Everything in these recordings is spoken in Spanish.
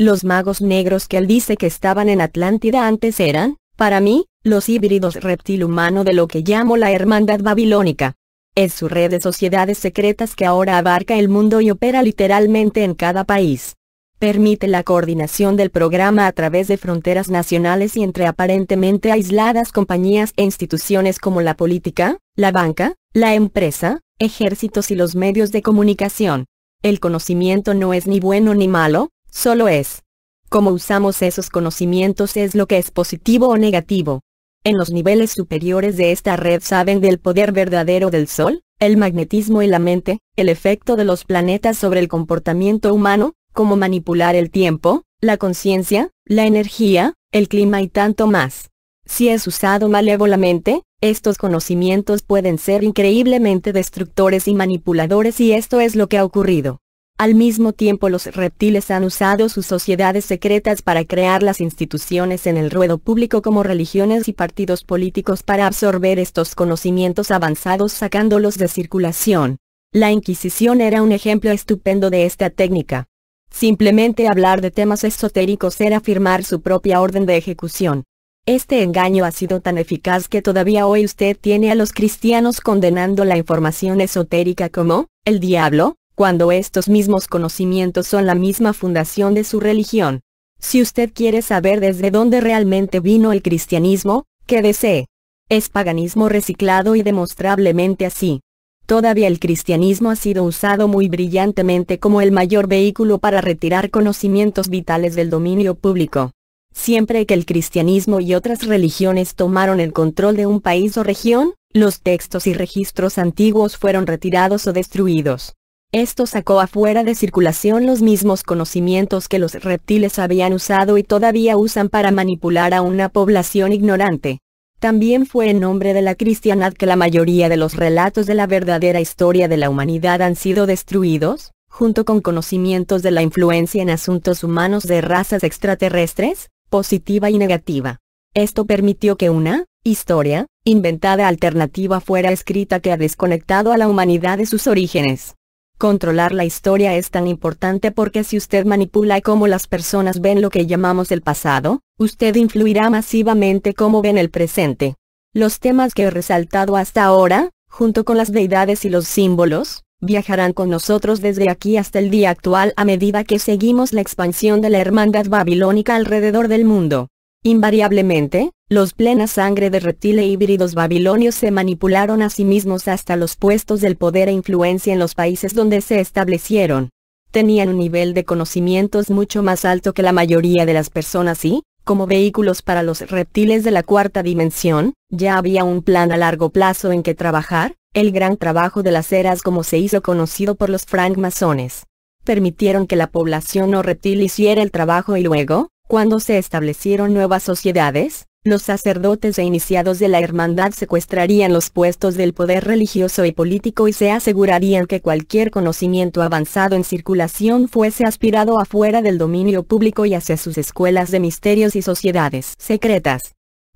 Los magos negros que él dice que estaban en Atlántida antes eran, para mí, los híbridos reptil-humano de lo que llamo la Hermandad Babilónica. Es su red de sociedades secretas que ahora abarca el mundo y opera literalmente en cada país. Permite la coordinación del programa a través de fronteras nacionales y entre aparentemente aisladas compañías e instituciones como la política, la banca, la empresa, ejércitos y los medios de comunicación. El conocimiento no es ni bueno ni malo, Solo es. Cómo usamos esos conocimientos es lo que es positivo o negativo. En los niveles superiores de esta red saben del poder verdadero del Sol, el magnetismo y la mente, el efecto de los planetas sobre el comportamiento humano, cómo manipular el tiempo, la conciencia, la energía, el clima y tanto más. Si es usado malévolamente, estos conocimientos pueden ser increíblemente destructores y manipuladores y esto es lo que ha ocurrido. Al mismo tiempo los reptiles han usado sus sociedades secretas para crear las instituciones en el ruedo público como religiones y partidos políticos para absorber estos conocimientos avanzados sacándolos de circulación. La Inquisición era un ejemplo estupendo de esta técnica. Simplemente hablar de temas esotéricos era firmar su propia orden de ejecución. Este engaño ha sido tan eficaz que todavía hoy usted tiene a los cristianos condenando la información esotérica como, el diablo, cuando estos mismos conocimientos son la misma fundación de su religión. Si usted quiere saber desde dónde realmente vino el cristianismo, quédese. Es paganismo reciclado y demostrablemente así. Todavía el cristianismo ha sido usado muy brillantemente como el mayor vehículo para retirar conocimientos vitales del dominio público. Siempre que el cristianismo y otras religiones tomaron el control de un país o región, los textos y registros antiguos fueron retirados o destruidos. Esto sacó afuera de circulación los mismos conocimientos que los reptiles habían usado y todavía usan para manipular a una población ignorante. También fue en nombre de la cristianad que la mayoría de los relatos de la verdadera historia de la humanidad han sido destruidos, junto con conocimientos de la influencia en asuntos humanos de razas extraterrestres, positiva y negativa. Esto permitió que una historia inventada alternativa fuera escrita que ha desconectado a la humanidad de sus orígenes. Controlar la historia es tan importante porque si usted manipula cómo las personas ven lo que llamamos el pasado, usted influirá masivamente cómo ven el presente. Los temas que he resaltado hasta ahora, junto con las deidades y los símbolos, viajarán con nosotros desde aquí hasta el día actual a medida que seguimos la expansión de la hermandad babilónica alrededor del mundo. Invariablemente, los plena sangre de reptiles híbridos babilonios se manipularon a sí mismos hasta los puestos del poder e influencia en los países donde se establecieron. Tenían un nivel de conocimientos mucho más alto que la mayoría de las personas y, como vehículos para los reptiles de la cuarta dimensión, ya había un plan a largo plazo en que trabajar, el gran trabajo de las eras como se hizo conocido por los francmasones. Permitieron que la población no reptil hiciera el trabajo y luego, cuando se establecieron nuevas sociedades, los sacerdotes e iniciados de la hermandad secuestrarían los puestos del poder religioso y político y se asegurarían que cualquier conocimiento avanzado en circulación fuese aspirado afuera del dominio público y hacia sus escuelas de misterios y sociedades secretas.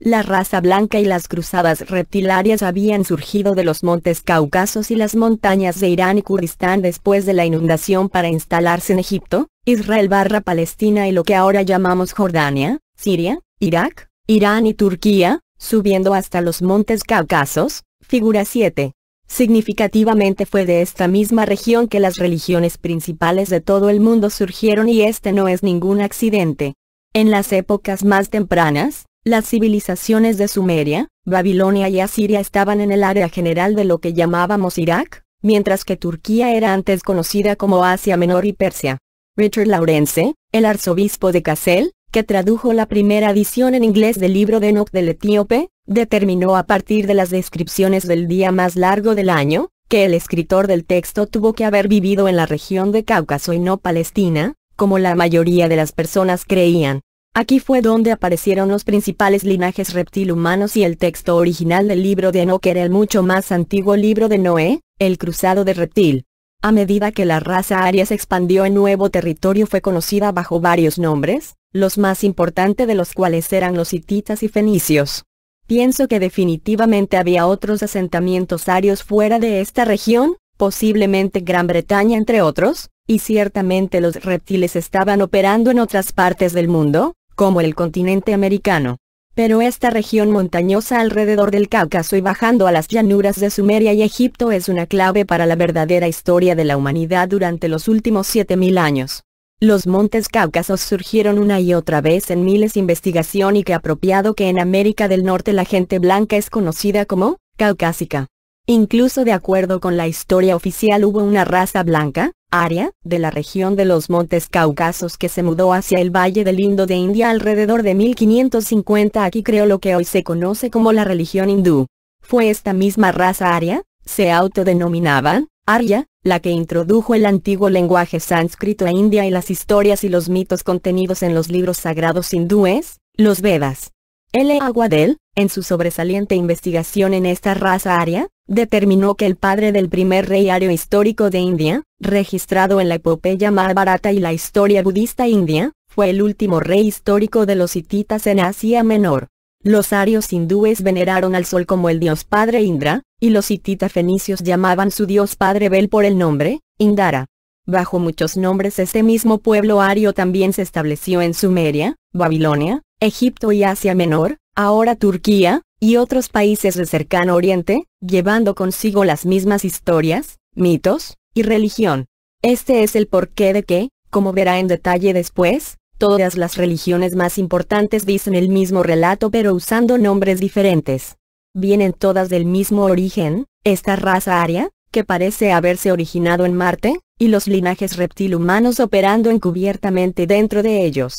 La raza blanca y las cruzadas reptilarias habían surgido de los montes Cáucasos y las montañas de Irán y Kurdistán después de la inundación para instalarse en Egipto, Israel barra Palestina y lo que ahora llamamos Jordania, Siria, Irak, Irán y Turquía, subiendo hasta los montes Cáucasos, figura 7. Significativamente fue de esta misma región que las religiones principales de todo el mundo surgieron y este no es ningún accidente. En las épocas más tempranas, las civilizaciones de Sumeria, Babilonia y Asiria estaban en el área general de lo que llamábamos Irak, mientras que Turquía era antes conocida como Asia Menor y Persia. Richard Laurence, el arzobispo de Kassel, que tradujo la primera edición en inglés del libro de Enoch del Etíope, determinó a partir de las descripciones del día más largo del año, que el escritor del texto tuvo que haber vivido en la región de Cáucaso y no Palestina, como la mayoría de las personas creían. Aquí fue donde aparecieron los principales linajes reptil humanos y el texto original del libro de Enoch era el mucho más antiguo libro de Noé, el cruzado de reptil. A medida que la raza aria se expandió en nuevo territorio fue conocida bajo varios nombres, los más importantes de los cuales eran los hititas y fenicios. Pienso que definitivamente había otros asentamientos arios fuera de esta región, posiblemente Gran Bretaña entre otros, y ciertamente los reptiles estaban operando en otras partes del mundo, como el continente americano. Pero esta región montañosa alrededor del Cáucaso y bajando a las llanuras de Sumeria y Egipto es una clave para la verdadera historia de la humanidad durante los últimos 7000 años. Los montes cáucasos surgieron una y otra vez en miles de investigación y que apropiado que en América del Norte la gente blanca es conocida como, caucásica. Incluso de acuerdo con la historia oficial hubo una raza blanca, Aria, de la región de los Montes Cáucasos que se mudó hacia el Valle del Indo de India alrededor de 1550 aquí creo lo que hoy se conoce como la religión hindú. Fue esta misma raza aria, se autodenominaba, Arya, la que introdujo el antiguo lenguaje sánscrito a e India y las historias y los mitos contenidos en los libros sagrados hindúes, los Vedas. L. Aguadel, en su sobresaliente investigación en esta raza aria, determinó que el padre del primer rey ario histórico de India, registrado en la epopeya Mahabharata y la historia budista india, fue el último rey histórico de los hititas en Asia Menor. Los arios hindúes veneraron al sol como el dios padre Indra, y los hititas fenicios llamaban su dios padre Bel por el nombre, Indara. Bajo muchos nombres este mismo pueblo ario también se estableció en Sumeria, Babilonia, Egipto y Asia Menor, ahora Turquía, y otros países de cercano oriente, llevando consigo las mismas historias, mitos, y religión. Este es el porqué de que, como verá en detalle después, todas las religiones más importantes dicen el mismo relato pero usando nombres diferentes. Vienen todas del mismo origen, esta raza aria, que parece haberse originado en Marte, y los linajes reptil humanos operando encubiertamente dentro de ellos.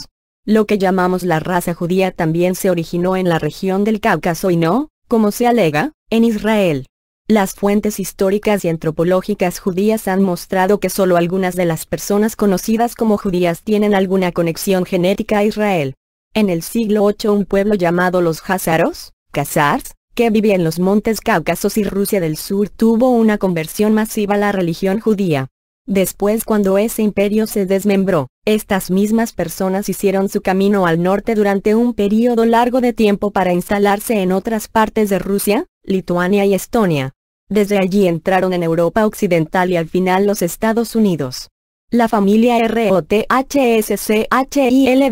Lo que llamamos la raza judía también se originó en la región del Cáucaso y no, como se alega, en Israel. Las fuentes históricas y antropológicas judías han mostrado que solo algunas de las personas conocidas como judías tienen alguna conexión genética a Israel. En el siglo VIII un pueblo llamado los Hazaros, Khazars, que vivía en los montes Cáucasos y Rusia del Sur tuvo una conversión masiva a la religión judía. Después cuando ese imperio se desmembró, estas mismas personas hicieron su camino al norte durante un período largo de tiempo para instalarse en otras partes de Rusia, Lituania y Estonia. Desde allí entraron en Europa Occidental y al final los Estados Unidos. La familia ROTHSCHILD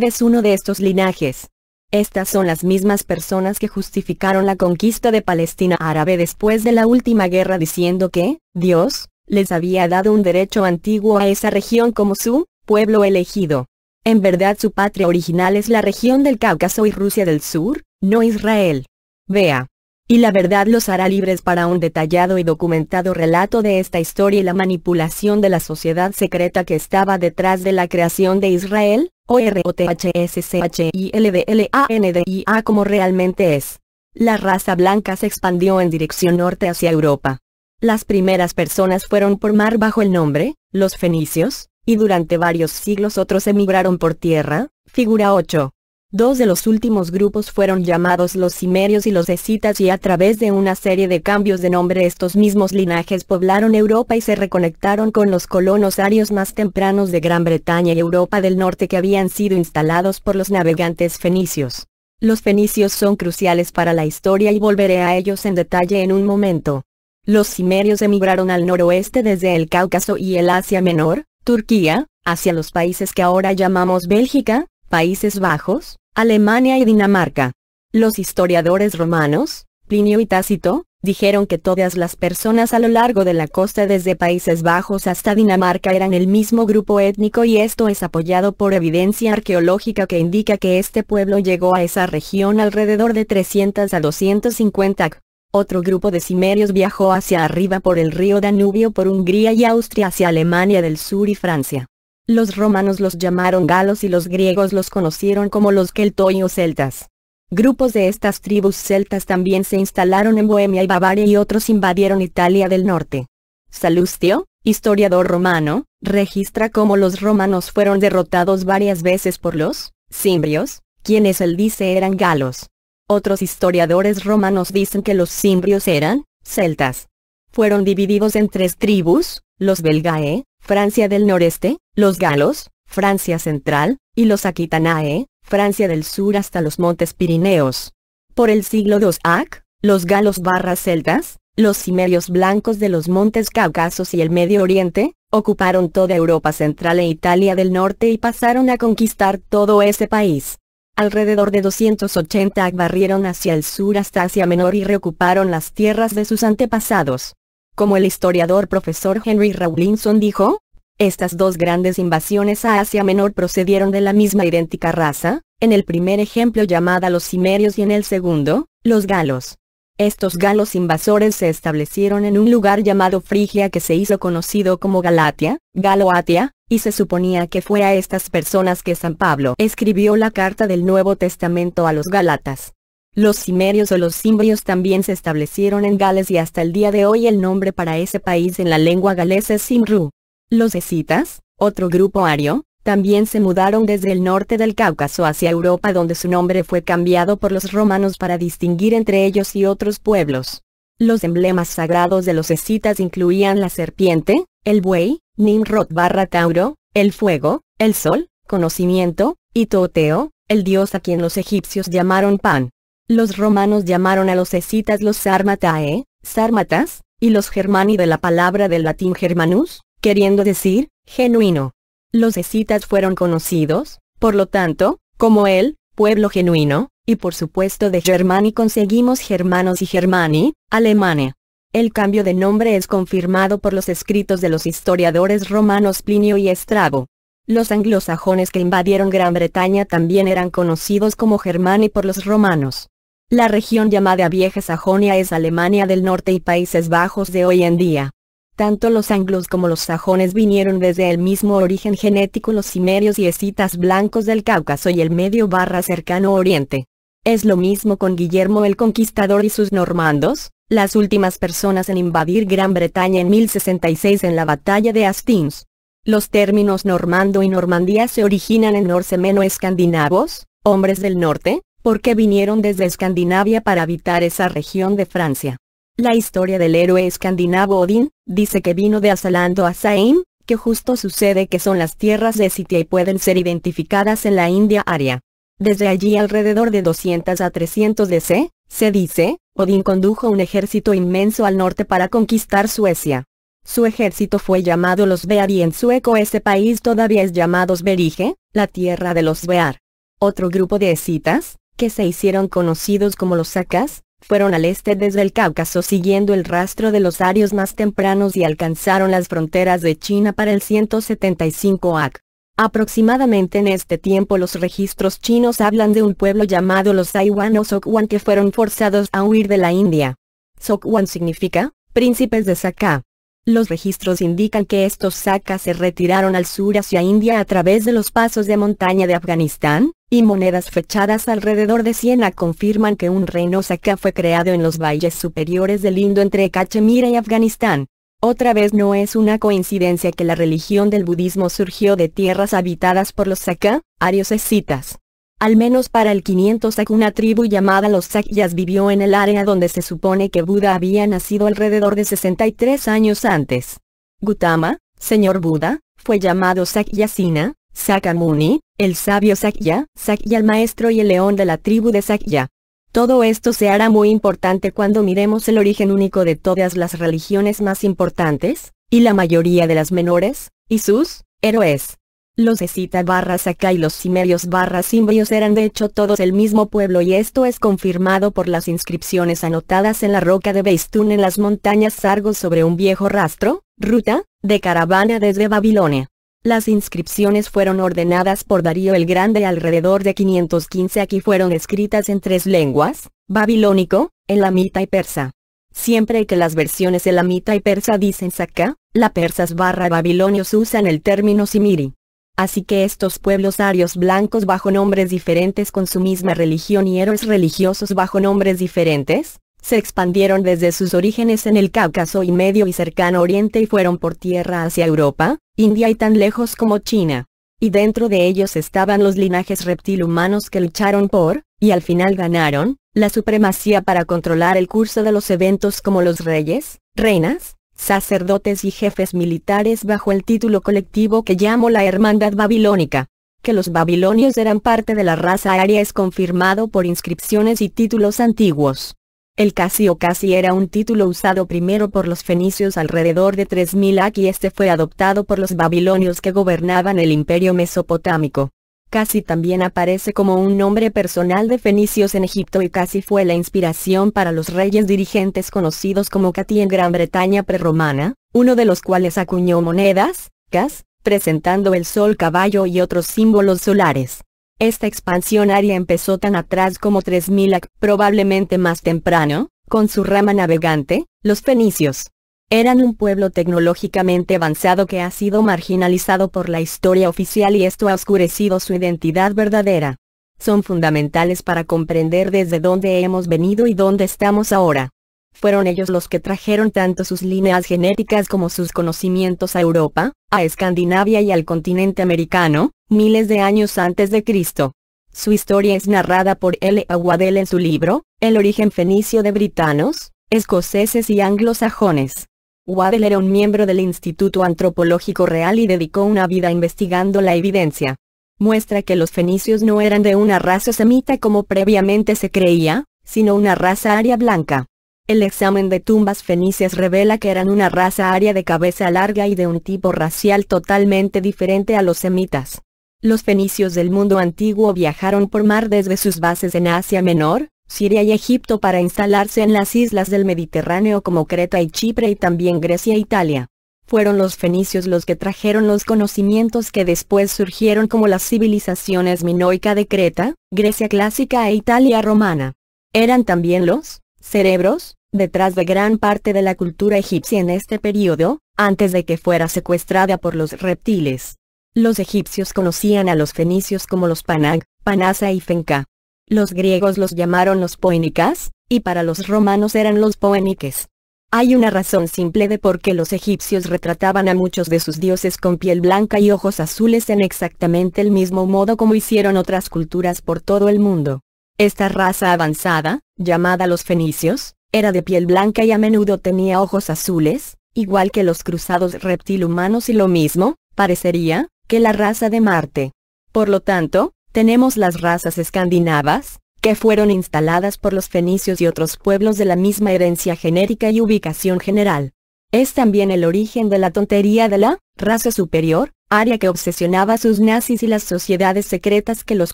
es uno de estos linajes. Estas son las mismas personas que justificaron la conquista de Palestina árabe después de la última guerra diciendo que, Dios, les había dado un derecho antiguo a esa región como su pueblo elegido. En verdad su patria original es la región del Cáucaso y Rusia del Sur, no Israel. Vea. Y la verdad los hará libres para un detallado y documentado relato de esta historia y la manipulación de la sociedad secreta que estaba detrás de la creación de Israel, o R-O-T-H-S-C-H-I-L-D-L-A-N-D-I-A como realmente es. La raza blanca se expandió en dirección norte hacia Europa. Las primeras personas fueron por mar bajo el nombre, los fenicios, y durante varios siglos otros emigraron por tierra, figura 8. Dos de los últimos grupos fueron llamados los cimerios y los escitas y a través de una serie de cambios de nombre estos mismos linajes poblaron Europa y se reconectaron con los colonos arios más tempranos de Gran Bretaña y Europa del Norte que habían sido instalados por los navegantes fenicios. Los fenicios son cruciales para la historia y volveré a ellos en detalle en un momento. Los cimerios emigraron al noroeste desde el Cáucaso y el Asia Menor, Turquía, hacia los países que ahora llamamos Bélgica, Países Bajos, Alemania y Dinamarca. Los historiadores romanos, Plinio y Tácito, dijeron que todas las personas a lo largo de la costa desde Países Bajos hasta Dinamarca eran el mismo grupo étnico y esto es apoyado por evidencia arqueológica que indica que este pueblo llegó a esa región alrededor de 300 a 250 ac otro grupo de cimerios viajó hacia arriba por el río Danubio por Hungría y Austria hacia Alemania del Sur y Francia. Los romanos los llamaron galos y los griegos los conocieron como los keltoi celtas. Grupos de estas tribus celtas también se instalaron en Bohemia y Bavaria y otros invadieron Italia del norte. Salustio, historiador romano, registra cómo los romanos fueron derrotados varias veces por los cimbrios, quienes él dice eran galos. Otros historiadores romanos dicen que los cimbrios eran, celtas. Fueron divididos en tres tribus, los belgae, Francia del noreste, los galos, Francia central, y los aquitanae, Francia del sur hasta los montes Pirineos. Por el siglo II AC, los galos barra celtas, los cimerios blancos de los montes Cáucasos y el Medio Oriente, ocuparon toda Europa central e Italia del norte y pasaron a conquistar todo ese país. Alrededor de 280 barrieron hacia el sur hasta Asia Menor y reocuparon las tierras de sus antepasados. Como el historiador profesor Henry Rawlinson dijo, estas dos grandes invasiones a Asia Menor procedieron de la misma idéntica raza, en el primer ejemplo llamada los cimerios y en el segundo, los galos. Estos galos invasores se establecieron en un lugar llamado Frigia que se hizo conocido como Galatia, Galoatia, y se suponía que fue a estas personas que San Pablo escribió la carta del Nuevo Testamento a los Galatas. Los cimerios o los cimbrios también se establecieron en Gales y hasta el día de hoy el nombre para ese país en la lengua galesa es Simru. Los escitas, otro grupo ario, también se mudaron desde el norte del Cáucaso hacia Europa donde su nombre fue cambiado por los romanos para distinguir entre ellos y otros pueblos. Los emblemas sagrados de los escitas incluían la serpiente, el buey, Nimrod barra Tauro, el fuego, el sol, conocimiento, y Toteo, el dios a quien los egipcios llamaron Pan. Los romanos llamaron a los escitas los Sarmatae, Sarmatas, y los Germani de la palabra del latín germanus, queriendo decir, genuino. Los escitas fueron conocidos, por lo tanto, como el pueblo genuino, y por supuesto de Germani conseguimos germanos y germani, Alemania. El cambio de nombre es confirmado por los escritos de los historiadores romanos Plinio y Estrabo. Los anglosajones que invadieron Gran Bretaña también eran conocidos como germani por los romanos. La región llamada Vieja Sajonia es Alemania del Norte y Países Bajos de hoy en día. Tanto los anglos como los sajones vinieron desde el mismo origen genético los cimerios y escitas blancos del Cáucaso y el medio barra cercano oriente. Es lo mismo con Guillermo el Conquistador y sus normandos, las últimas personas en invadir Gran Bretaña en 1066 en la batalla de Hastings. Los términos normando y normandía se originan en norsemeno-escandinavos, hombres del norte, porque vinieron desde Escandinavia para habitar esa región de Francia. La historia del héroe escandinavo Odín, dice que vino de Asalando a Saim, que justo sucede que son las tierras de Sitia y pueden ser identificadas en la India aria Desde allí alrededor de 200 a 300 DC, se dice, Odín condujo un ejército inmenso al norte para conquistar Suecia. Su ejército fue llamado los Bear y en sueco ese país todavía es llamado Sverige, la tierra de los Bear. Otro grupo de escitas, que se hicieron conocidos como los Sakas fueron al este desde el Cáucaso siguiendo el rastro de los arios más tempranos y alcanzaron las fronteras de China para el 175 AC. Aproximadamente en este tiempo los registros chinos hablan de un pueblo llamado los Taiwan o Sokwan que fueron forzados a huir de la India. Sokwan significa, príncipes de Saka. Los registros indican que estos Saka se retiraron al sur hacia India a través de los pasos de montaña de Afganistán, y monedas fechadas alrededor de Siena confirman que un reino Saka fue creado en los valles superiores del Indo entre Cachemira y Afganistán. Otra vez no es una coincidencia que la religión del budismo surgió de tierras habitadas por los Saka, arios escitas. Al menos para el 500 Saka una tribu llamada los Sakyas vivió en el área donde se supone que Buda había nacido alrededor de 63 años antes. Gutama, señor Buda, fue llamado Sakyasina, Sakamuni, el sabio Sakya, Sakya el maestro y el león de la tribu de Sakya. Todo esto se hará muy importante cuando miremos el origen único de todas las religiones más importantes, y la mayoría de las menores, y sus héroes. Los escita barra Sakai y los cimerios barra simbios eran de hecho todos el mismo pueblo y esto es confirmado por las inscripciones anotadas en la roca de Beistún en las montañas Sargos sobre un viejo rastro, ruta, de caravana desde Babilonia. Las inscripciones fueron ordenadas por Darío el Grande alrededor de 515 aquí fueron escritas en tres lenguas, babilónico, elamita y persa. Siempre que las versiones elamita y persa dicen saca, la persas barra babilonios usan el término simiri. Así que estos pueblos arios blancos bajo nombres diferentes con su misma religión y héroes religiosos bajo nombres diferentes, se expandieron desde sus orígenes en el Cáucaso y Medio y Cercano Oriente y fueron por tierra hacia Europa, India y tan lejos como China. Y dentro de ellos estaban los linajes reptil-humanos que lucharon por, y al final ganaron, la supremacía para controlar el curso de los eventos como los reyes, reinas, sacerdotes y jefes militares bajo el título colectivo que llamó la Hermandad Babilónica. Que los babilonios eran parte de la raza aria es confirmado por inscripciones y títulos antiguos. El casi o casi era un título usado primero por los fenicios alrededor de 3000 AC y este fue adoptado por los babilonios que gobernaban el imperio mesopotámico. Casi también aparece como un nombre personal de fenicios en Egipto y casi fue la inspiración para los reyes dirigentes conocidos como Cati en Gran Bretaña prerromana, uno de los cuales acuñó monedas, cas, presentando el sol caballo y otros símbolos solares. Esta expansión aria empezó tan atrás como 3000 AC, probablemente más temprano, con su rama navegante, los fenicios. Eran un pueblo tecnológicamente avanzado que ha sido marginalizado por la historia oficial y esto ha oscurecido su identidad verdadera. Son fundamentales para comprender desde dónde hemos venido y dónde estamos ahora. Fueron ellos los que trajeron tanto sus líneas genéticas como sus conocimientos a Europa, a Escandinavia y al continente americano, miles de años antes de Cristo. Su historia es narrada por L. Waddell en su libro, El origen fenicio de britanos, escoceses y anglosajones. Waddell era un miembro del Instituto Antropológico Real y dedicó una vida investigando la evidencia. Muestra que los fenicios no eran de una raza semita como previamente se creía, sino una raza aria blanca. El examen de tumbas fenicias revela que eran una raza aria de cabeza larga y de un tipo racial totalmente diferente a los semitas. Los fenicios del mundo antiguo viajaron por mar desde sus bases en Asia Menor, Siria y Egipto para instalarse en las islas del Mediterráneo como Creta y Chipre y también Grecia e Italia. Fueron los fenicios los que trajeron los conocimientos que después surgieron como las civilizaciones minoica de Creta, Grecia clásica e Italia romana. Eran también los cerebros, detrás de gran parte de la cultura egipcia en este periodo, antes de que fuera secuestrada por los reptiles. Los egipcios conocían a los fenicios como los Panag, Panasa y Fenca. Los griegos los llamaron los poénicas, y para los romanos eran los poéniques. Hay una razón simple de por qué los egipcios retrataban a muchos de sus dioses con piel blanca y ojos azules en exactamente el mismo modo como hicieron otras culturas por todo el mundo. Esta raza avanzada, llamada los fenicios, era de piel blanca y a menudo tenía ojos azules, igual que los cruzados reptil-humanos y lo mismo, parecería, que la raza de Marte. Por lo tanto, tenemos las razas escandinavas, que fueron instaladas por los fenicios y otros pueblos de la misma herencia genérica y ubicación general. Es también el origen de la tontería de la raza superior, área que obsesionaba a sus nazis y las sociedades secretas que los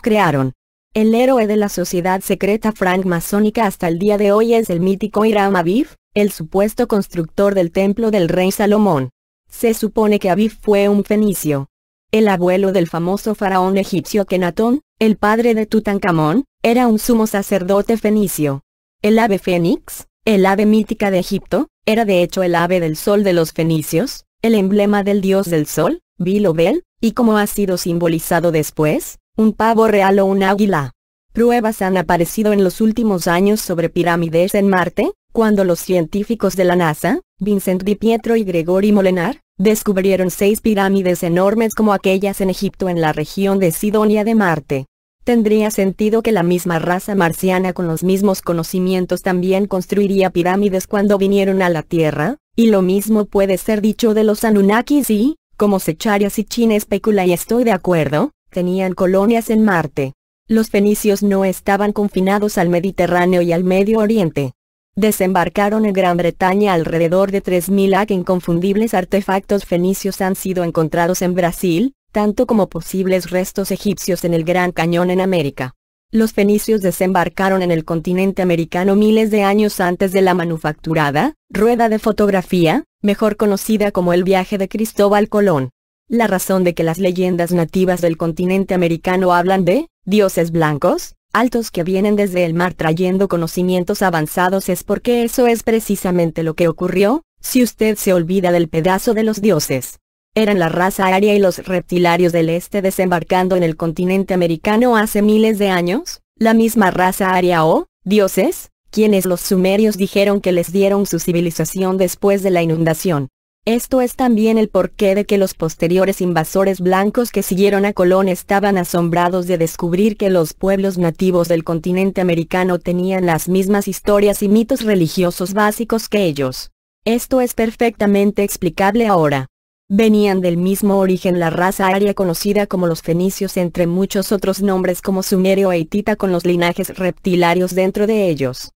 crearon. El héroe de la sociedad secreta francmasónica hasta el día de hoy es el mítico Hiram Aviv, el supuesto constructor del templo del rey Salomón. Se supone que Aviv fue un fenicio. El abuelo del famoso faraón egipcio Kenatón, el padre de Tutankamón, era un sumo sacerdote fenicio. El ave fénix, el ave mítica de Egipto, era de hecho el ave del sol de los fenicios, el emblema del dios del sol, Bilobel, y como ha sido simbolizado después, un pavo real o un águila. Pruebas han aparecido en los últimos años sobre pirámides en Marte, cuando los científicos de la NASA, Vincent Di Pietro y Gregory Molinar, descubrieron seis pirámides enormes como aquellas en Egipto en la región de Sidonia de Marte. Tendría sentido que la misma raza marciana con los mismos conocimientos también construiría pirámides cuando vinieron a la Tierra, y lo mismo puede ser dicho de los Anunnakis y, como Secharias y Chin especula y estoy de acuerdo, tenían colonias en Marte. Los fenicios no estaban confinados al Mediterráneo y al Medio Oriente. Desembarcaron en Gran Bretaña alrededor de 3.000 AC inconfundibles artefactos fenicios han sido encontrados en Brasil, tanto como posibles restos egipcios en el Gran Cañón en América. Los fenicios desembarcaron en el continente americano miles de años antes de la manufacturada, rueda de fotografía, mejor conocida como el viaje de Cristóbal Colón. La razón de que las leyendas nativas del continente americano hablan de dioses blancos, altos que vienen desde el mar trayendo conocimientos avanzados es porque eso es precisamente lo que ocurrió, si usted se olvida del pedazo de los dioses. Eran la raza aria y los reptilarios del este desembarcando en el continente americano hace miles de años, la misma raza aria o, dioses, quienes los sumerios dijeron que les dieron su civilización después de la inundación. Esto es también el porqué de que los posteriores invasores blancos que siguieron a Colón estaban asombrados de descubrir que los pueblos nativos del continente americano tenían las mismas historias y mitos religiosos básicos que ellos. Esto es perfectamente explicable ahora. Venían del mismo origen la raza aria conocida como los fenicios entre muchos otros nombres como sumerio e hitita con los linajes reptilarios dentro de ellos.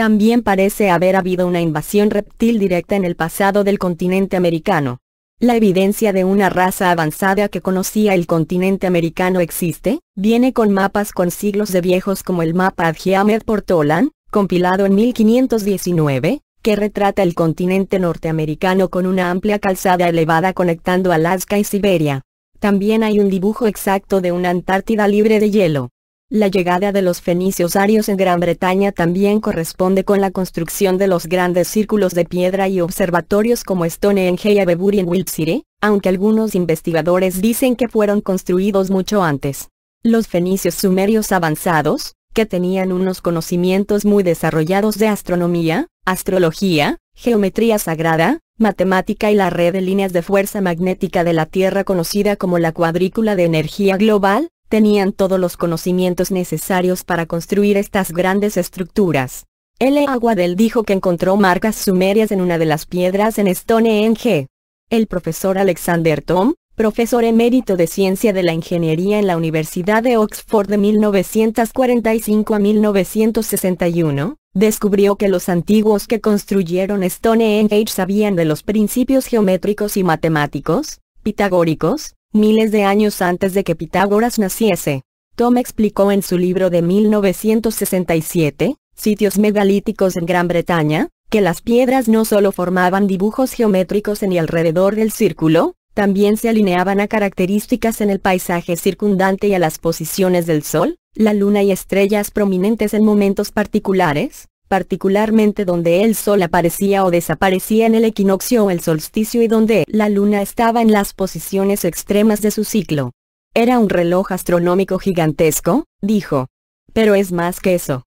También parece haber habido una invasión reptil directa en el pasado del continente americano. La evidencia de una raza avanzada que conocía el continente americano existe, viene con mapas con siglos de viejos como el mapa Adjiamed Portolan, compilado en 1519, que retrata el continente norteamericano con una amplia calzada elevada conectando Alaska y Siberia. También hay un dibujo exacto de una Antártida libre de hielo. La llegada de los fenicios arios en Gran Bretaña también corresponde con la construcción de los grandes círculos de piedra y observatorios como Stonehenge y Avebury en Wiltshire, aunque algunos investigadores dicen que fueron construidos mucho antes. Los fenicios sumerios avanzados, que tenían unos conocimientos muy desarrollados de astronomía, astrología, geometría sagrada, matemática y la red de líneas de fuerza magnética de la Tierra conocida como la cuadrícula de energía global, tenían todos los conocimientos necesarios para construir estas grandes estructuras. L. Aguadel dijo que encontró marcas sumerias en una de las piedras en Stonehenge. El profesor Alexander Tom, profesor emérito de Ciencia de la Ingeniería en la Universidad de Oxford de 1945 a 1961, descubrió que los antiguos que construyeron Stonehenge sabían de los principios geométricos y matemáticos, pitagóricos, miles de años antes de que Pitágoras naciese. Tom explicó en su libro de 1967, Sitios megalíticos en Gran Bretaña, que las piedras no solo formaban dibujos geométricos en y alrededor del círculo, también se alineaban a características en el paisaje circundante y a las posiciones del sol, la luna y estrellas prominentes en momentos particulares, particularmente donde el sol aparecía o desaparecía en el equinoccio o el solsticio y donde la luna estaba en las posiciones extremas de su ciclo. Era un reloj astronómico gigantesco, dijo. Pero es más que eso.